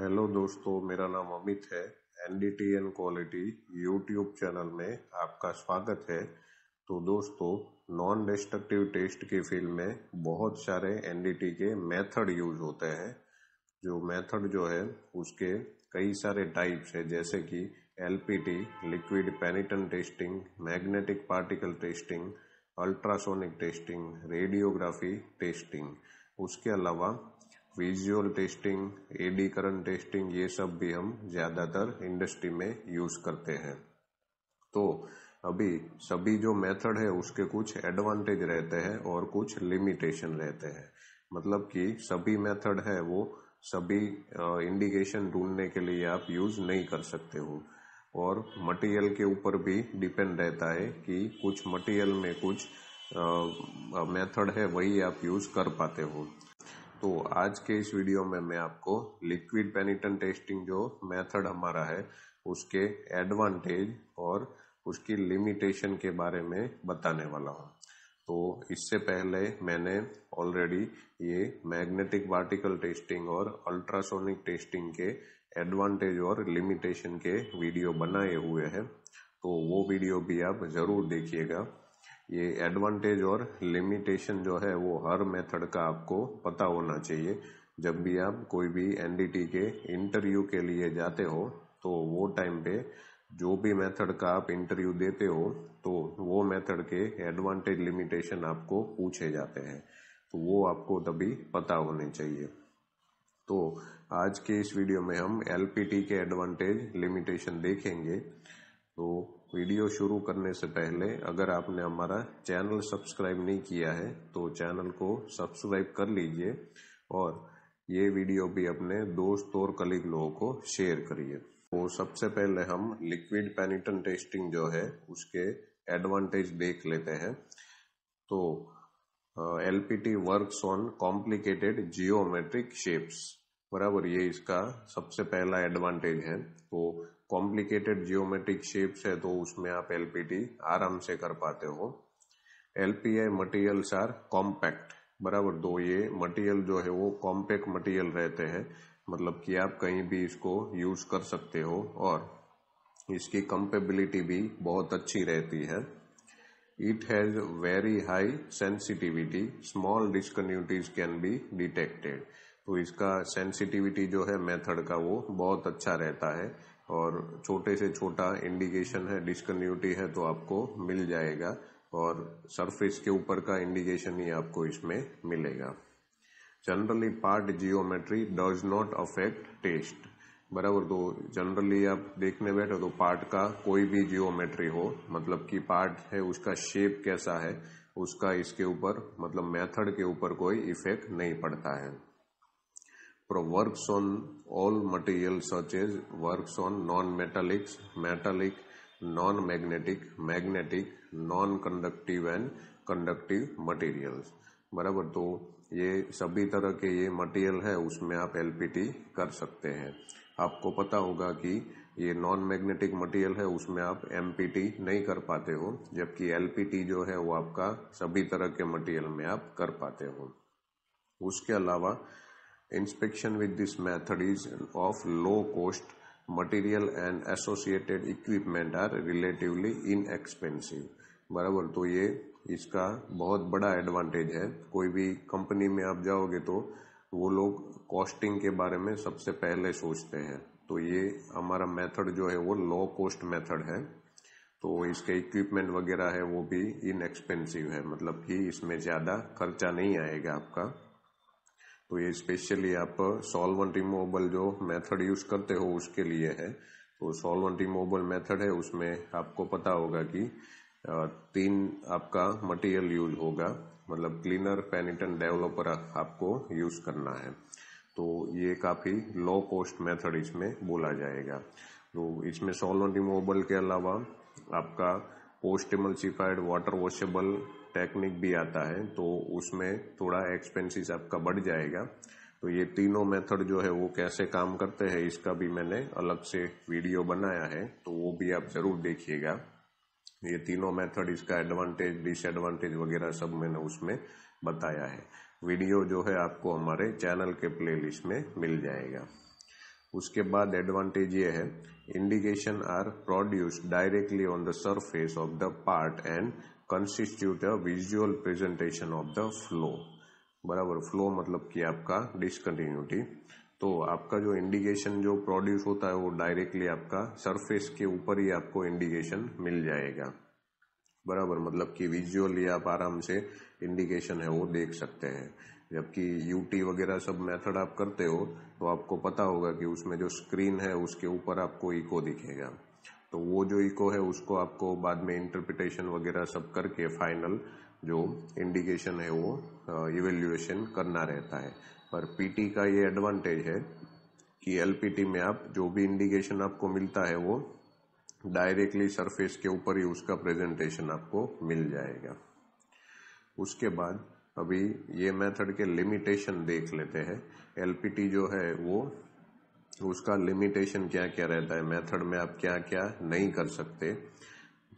Hello दोस्तों मेरा नाम अमित है एनडीटीएन क्वालिटी यूट्यूब चैनल में आपका स्वागत है तो दोस्तों नॉन डिस्ट्रक्टिव टेस्ट की फील्ड में बहुत सारे एनडीटी के मेथड यूज होते हैं जो मेथड जो है उसके कई सारे टाइप्स है जैसे कि LPT liquid penetrant testing magnetic particle testing ultrasonic testing radiography testing उसके अलावा visual testing eddy current testing ये सब भी हम ज़्यादातर इंडस्ट्री में यूज़ करते हैं तो अभी सभी जो मेथड है उसके कुछ एडवांटेज रहते हैं और कुछ लिमिटेशन रहते हैं मतलब कि सभी मेथड है वो सभी इंडिकेशन ढूंढने के लिए आप यूज़ नहीं कर सकते हो और मटेरियल के ऊपर भी डिपेंड रहता है कि कुछ मटेरियल में कुछ मेथड है वही आप यूज़ कर पाते हो तो आज के इस वीडियो में मैं आपको लिक्विड पेनिटन टेस्टिंग जो मेथड हमारा है उसके एडवांटेज और उसकी लिमिटेशन के बारे में बताने वाला हूँ तो इससे पहले मैंने ऑलरेडी ये मैग्नेटिक पार्टिकल टेस्टिंग और अल्ट्रासोनिक टेस्टिंग के एडवांटेज और लिमिटेशन के वीडियो बनाए हुए हैं तो वो वीडियो भी आप ज़रूर देखिएगा ये एडवांटेज और लिमिटेशन जो है वो हर मेथड का आपको पता होना चाहिए जब भी आप कोई भी एनडीटी के इंटरव्यू के लिए जाते हो तो वो टाइम पे जो भी मेथड का आप इंटरव्यू देते हो तो वो मेथड के एडवांटेज लिमिटेशन आपको पूछे जाते हैं तो वो आपको तभी पता होने चाहिए तो आज के इस वीडियो में हम एलपीटी के एडवांटेज लिमिटेशन देखेंगे तो वीडियो शुरू करने से पहले अगर आपने हमारा चैनल सब्सक्राइब नहीं किया है तो चैनल को सब्सक्राइब कर लीजिए और ये वीडियो भी अपने दोस्त और कलीग लोगों को शेयर करिए तो सबसे पहले हम लिक्विड पेनिटन टेस्टिंग जो है उसके एडवांटेज देख लेते हैं तो LPT works on complicated geometric shapes बराबर ये इसका सबसे पहला एडवांटेज है तो कॉम्प्लिकेटेड जियोमेट्रिक शेप्स है तो उसमें आप एलपीटी आराम से कर पाते हो एलपीआई मटेरियल्स आर कॉम्पैक्ट बराबर दो ये मटेरियल जो है वो कॉम्पैक्ट मटेरियल रहते हैं मतलब कि आप कहीं भी इसको यूज कर सकते हो और इसकी कंपेबिलिटी भी बहुत अच्छी रहती है it has very high sensitivity small discontinuities can be detected तो इसका सेंसिटिविटी जो है मेथड का वो बहुत अच्छा रहता है और छोटे से छोटा इंडिकेशन है डिसकन्यूटी है तो आपको मिल जाएगा और सरफेस के ऊपर का इंडिकेशन ही आपको इसमें मिलेगा generally part geometry does not affect test बराबर तो जनरली आप देखने बैठे तो पार्ट का कोई भी जियोमेट्री हो मतलब कि पार्ट है उसका शेप कैसा है उसका इसके ऊपर मतलब मेथड के ऊपर कोई इफेक्ट नहीं पड़ता है works on all materials such as works on non-metallics, metallic, non-magnetic, magnetic, non-conductive and conductive materials. बराबर तो ये सभी तरह के ये मटेरियल है उसमें आप एलपीटी कर सकते हैं आपको पता होगा कि ये नॉन मैग्नेटिक मटेरियल है उसमें आप एमपीटी नहीं कर पाते हो जबकि एलपीटी जो है वो आपका सभी तरह के मटेरियल में आप कर पाते हो उसके अलावा Inspection with this method is of low cost material and associated equipment are relatively inexpensive बराबर तो ये इसका बहुत बड़ा एडवांटेज है कोई भी कंपनी में आप जाओगे तो वो लोग कॉस्टिंग के बारे में सबसे पहले सोचते हैं तो ये हमारा मेथड जो है वो लो कॉस्ट मेथड है तो इसके इक्विपमेंट वगैरह है वो भी इनएक्सपेंसिव है मतलब कि इसमें ज़्यादा खर्चा नहीं आएगा आपका तो ये स्पेशली आप सॉल्वन रिमूवेबल जो मेथड यूज करते हो उसके लिए है तो सॉल्वन रिमूवेबल मेथड है उसमें आपको पता होगा कि तीन आपका मटेरियल यूज होगा मतलब क्लीनर पेनिटन डेवलपर आपको यूज करना है तो ये काफी लो कॉस्ट मेथड इसमें बोला जाएगा तो इसमें सॉल्वन रिमूवेबल के अलावा आपका post emulsified water washable technique भी आता है तो उसमें थोड़ा एक्सपेंसिस आपका बढ़ जाएगा तो ये तीनों मेथड जो है वो कैसे काम करते हैं इसका भी मैंने अलग से वीडियो बनाया है तो वो भी आप जरूर देखिएगा ये तीनों मेथड इसका एडवांटेज डिसएडवांटेज वगैरह सब मैंने उसमें बताया है वीडियो जो है आपको हमारे चैनल के प्लेलिस्ट में मिल जाएगा उसके बाद एडवांटेज ये है indication are produce directly on the surface of the part and constitute a visual presentation of the flaw बराबर फ्लो मतलब कि आपका डिसकंटिन्यूटी तो आपका जो इंडिकेशन जो प्रोड्यूस होता है वो डायरेक्टली आपका सरफेस के ऊपर ही आपको इंडिकेशन मिल जाएगा बराबर मतलब कि विजुअली आप आराम से इंडिकेशन है वो देख सकते हैं जबकि यूटी वगैरह सब मेथड आप करते हो तो आपको पता होगा कि उसमें जो स्क्रीन है उसके ऊपर आपको इको दिखेगा तो वो जो इको है उसको आपको बाद में इंटरप्रिटेशन वगैरह सब करके फाइनल जो इंडिकेशन है वो इवेल्युएशन करना रहता है पर पीटी का ये एडवांटेज है कि एलपीटी में आप जो भी इंडिकेशन आपको मिलता है वो डायरेक्टली सरफेस के ऊपर ही उसका प्रेजेंटेशन आपको मिल जाएगा उसके बाद अभी ये मेथड के लिमिटेशन देख लेते हैं एलपीटी जो है वो उसका लिमिटेशन क्या क्या रहता है मेथड में आप क्या क्या नहीं कर सकते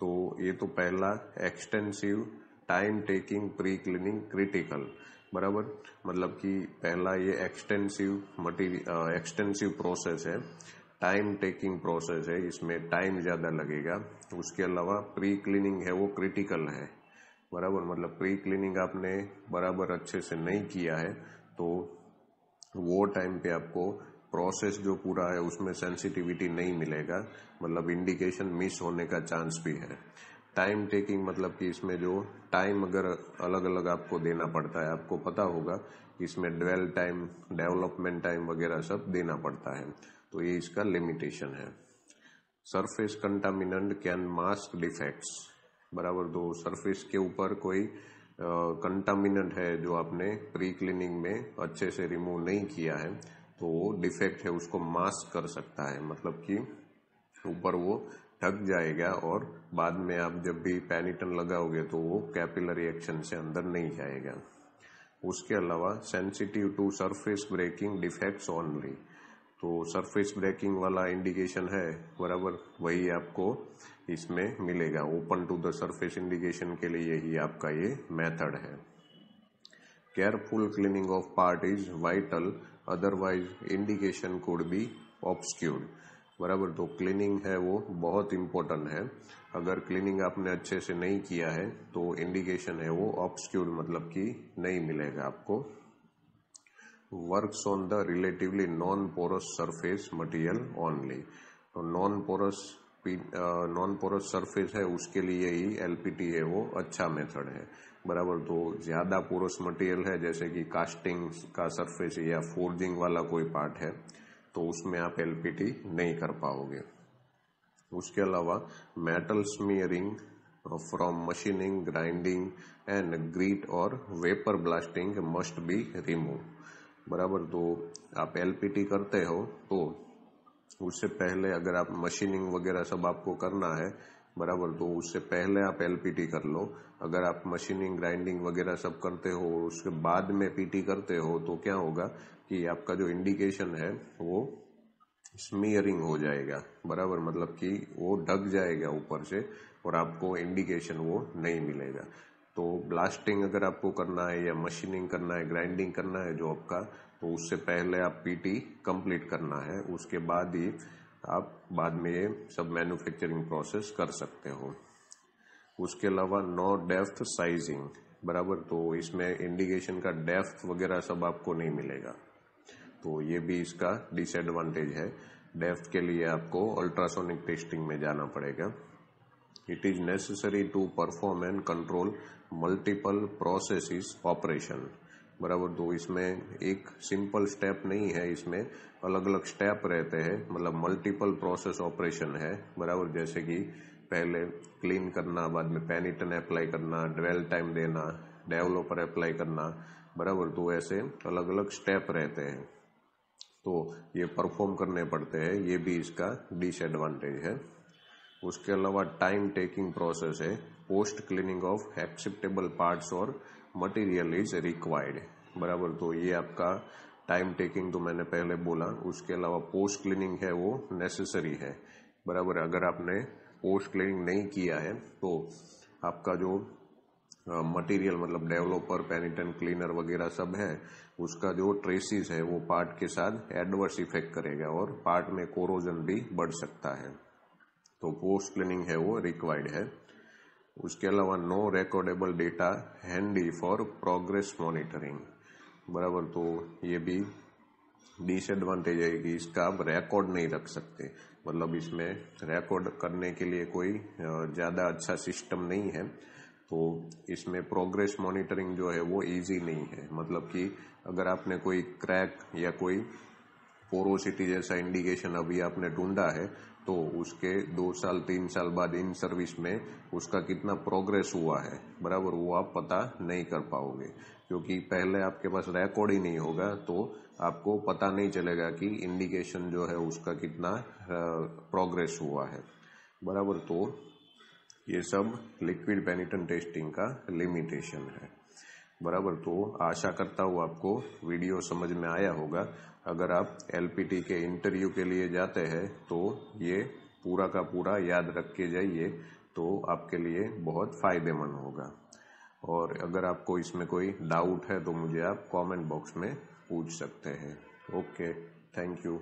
तो ये तो पहला extensive time taking pre cleaning critical बराबर मतलब कि पहला ये एक्सटेंसिव मटीरियल एक्सटेंसिव प्रोसेस है टाइम टेकिंग प्रोसेस है इसमें टाइम ज़्यादा लगेगा उसके अलावा प्री क्लीनिंग है वो क्रिटिकल है बराबर मतलब प्री क्लीनिंग आपने बराबर अच्छे से नहीं किया है तो वो टाइम पे आपको प्रोसेस जो पूरा है उसमें सेंसिटिविटी नहीं मिलेगा मतलब इंडिकेशन मिस होने का चांस भी है टाइम टेकिंग मतलब कि इसमें जो टाइम अगर अलग अलग आपको देना पड़ता है आपको पता होगा इसमें डेल टाइम डेवलपमेंट टाइम वगैरह सब देना पड़ता है तो ये इसका लिमिटेशन है surface contaminant can mask defects बराबर दो सरफेस के ऊपर कोई कंटामिनेंट है जो आपने प्री क्लीनिंग में अच्छे से रिमूव नहीं किया है तो वो डिफेक्ट है उसको मास्क कर सकता है मतलब कि ऊपर वो ढक जाएगा और बाद में आप जब भी पैनिटन लगाओगे तो वो कैपिलरी एक्शन से अंदर नहीं जाएगा उसके अलावा sensitive to surface breaking defects only तो सरफेस ब्रेकिंग वाला इंडिकेशन है बराबर वही आपको इसमें मिलेगा open to the surface indication के लिए ही आपका ये मेथड है careful cleaning of part is vital otherwise indication could be obscured बराबर तो क्लीनिंग है वो बहुत इम्पोर्टेंट है अगर क्लीनिंग आपने अच्छे से नहीं किया है तो इंडिकेशन है वो ऑब्स्क्यूड मतलब कि नहीं मिलेगा आपको works on the relatively non-porous surface material only. तो non-porous नॉन पोरस सरफेस है उसके लिए ही एलपीटी है वो अच्छा मेथड है बराबर तो ज्यादा पोरस मटेरियल है जैसे कि कास्टिंग का सरफेस या फोर्जिंग वाला कोई पार्ट है तो उसमें आप एलपीटी नहीं कर पाओगे उसके अलावा metal smearing from machining grinding and grit और vapour blasting must be remove बराबर तो आप एलपीटी करते हो तो उससे पहले अगर आप मशीनिंग वगैरह सब आपको करना है बराबर तो उससे पहले आप एलपीटी कर लो अगर आप मशीनिंग ग्राइंडिंग वगैरह सब करते हो उसके बाद में पीटी करते हो तो क्या होगा कि आपका जो इंडिकेशन है वो स्मियरिंग हो जाएगा बराबर मतलब कि वो ढक जाएगा ऊपर से और आपको इंडिकेशन वो नहीं मिलेगा तो ब्लास्टिंग अगर आपको करना है या मशीनिंग करना है ग्राइंडिंग करना है जॉब का तो उससे पहले आप पीटी कंप्लीट करना है उसके बाद ही आप बाद में ये सब मैन्युफैक्चरिंग प्रोसेस कर सकते हो उसके अलावा नो डेफ्थ साइजिंग बराबर तो इसमें इंडिकेशन का डेफ्थ वगैरह सब आपको नहीं मिलेगा तो ये भी इसका डिसएडवांटेज है डेफ्थ के लिए आपको अल्ट्रासोनिक टेस्टिंग में जाना पड़ेगा it is necessary to perform and control multiple processes operation बराबर दो इसमें एक सिंपल स्टेप नहीं है इसमें अलग अलग स्टेप रहते हैं मतलब मल्टीपल प्रोसेस ऑपरेशन है बराबर जैसे कि पहले क्लीन करना बाद में पेनिटन अप्लाई करना ड्वेल टाइम देना डेवलपर अप्लाई करना बराबर दो ऐसे अलग अलग स्टेप रहते हैं तो ये परफॉर्म करने पड़ते हैं ये भी इसका डिसएडवांटेज है उसके अलावा टाइम टेकिंग प्रोसेस है post cleaning of acceptable parts और मटेरियल इज रिक्वायर्ड बराबर तो ये आपका टाइम टेकिंग तो मैंने पहले बोला उसके अलावा पोस्ट क्लीनिंग है वो नेसेसरी है बराबर अगर आपने पोस्ट क्लीनिंग नहीं किया है तो आपका जो मटेरियल uh, मतलब डेवलपर पेनिटेंट क्लीनर वगैरह सब है उसका जो ट्रेसिस है वो पार्ट के साथ एडवर्स इफेक्ट करेगा और पार्ट में कोरोजन भी बढ़ सकता है तो पोस्ट क्लीनिंग है वो रिक्वायर्ड है उसके अलावा no recordable data handy for progress monitoring बराबर तो ये भी डिसएडवांटेज है कि इसका आप रिकॉर्ड नहीं रख सकते मतलब इसमें रिकॉर्ड करने के लिए कोई ज़्यादा अच्छा सिस्टम नहीं है तो इसमें प्रोग्रेस मॉनिटरिंग जो है वो इजी नहीं है मतलब कि अगर आपने कोई क्रैक या कोई पोरोसिटी जैसा इंडिकेशन अभी आपने ढूंढा है तो उसके दो साल तीन साल बाद इन सर्विस में उसका कितना प्रोग्रेस हुआ है बराबर वो आप पता नहीं कर पाओगे क्योंकि पहले आपके पास रिकॉर्ड ही नहीं होगा तो आपको पता नहीं चलेगा कि इंडिकेशन जो है उसका कितना प्रोग्रेस हुआ है बराबर तो ये सब लिक्विड पेनिटन टेस्टिंग का लिमिटेशन है बराबर तो आशा करता हूँ आपको वीडियो समझ में आया होगा अगर आप एलपीटी के इंटरव्यू के लिए जाते हैं तो ये पूरा का पूरा याद रख के जाइए तो आपके लिए बहुत फायदेमंद होगा और अगर आपको इसमें कोई डाउट है तो मुझे आप कमेंट बॉक्स में पूछ सकते हैं ओके थैंक यू